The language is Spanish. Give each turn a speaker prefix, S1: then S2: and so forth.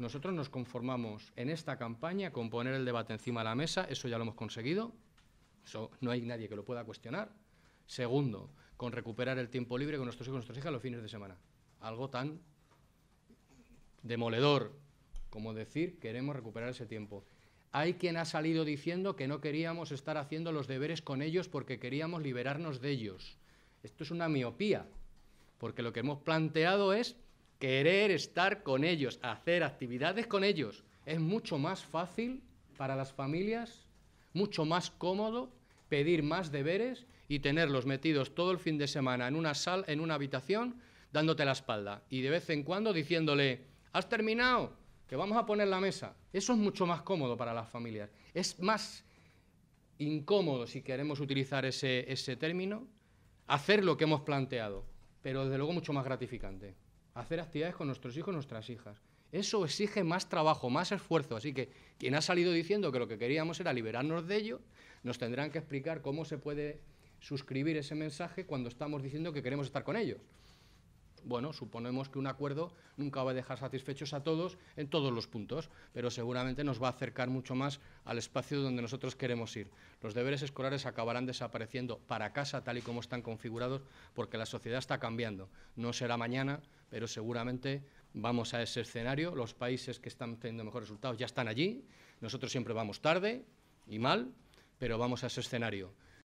S1: Nosotros nos conformamos en esta campaña con poner el debate encima de la mesa, eso ya lo hemos conseguido, eso no hay nadie que lo pueda cuestionar. Segundo, con recuperar el tiempo libre con nuestros hijos y nuestras hijas los fines de semana. Algo tan demoledor como decir queremos recuperar ese tiempo. Hay quien ha salido diciendo que no queríamos estar haciendo los deberes con ellos porque queríamos liberarnos de ellos. Esto es una miopía, porque lo que hemos planteado es querer estar con ellos, hacer actividades con ellos. Es mucho más fácil para las familias, mucho más cómodo pedir más deberes y tenerlos metidos todo el fin de semana en una sal, en una habitación, dándote la espalda y de vez en cuando diciéndole, "¿Has terminado? Que vamos a poner la mesa." Eso es mucho más cómodo para las familias. Es más incómodo si queremos utilizar ese, ese término, hacer lo que hemos planteado, pero desde luego mucho más gratificante hacer actividades con nuestros hijos y nuestras hijas. Eso exige más trabajo, más esfuerzo. Así que quien ha salido diciendo que lo que queríamos era liberarnos de ello, nos tendrán que explicar cómo se puede suscribir ese mensaje cuando estamos diciendo que queremos estar con ellos. Bueno, suponemos que un acuerdo nunca va a dejar satisfechos a todos en todos los puntos, pero seguramente nos va a acercar mucho más al espacio donde nosotros queremos ir. Los deberes escolares acabarán desapareciendo para casa tal y como están configurados porque la sociedad está cambiando. No será mañana, pero seguramente vamos a ese escenario. Los países que están teniendo mejores resultados ya están allí. Nosotros siempre vamos tarde y mal, pero vamos a ese escenario.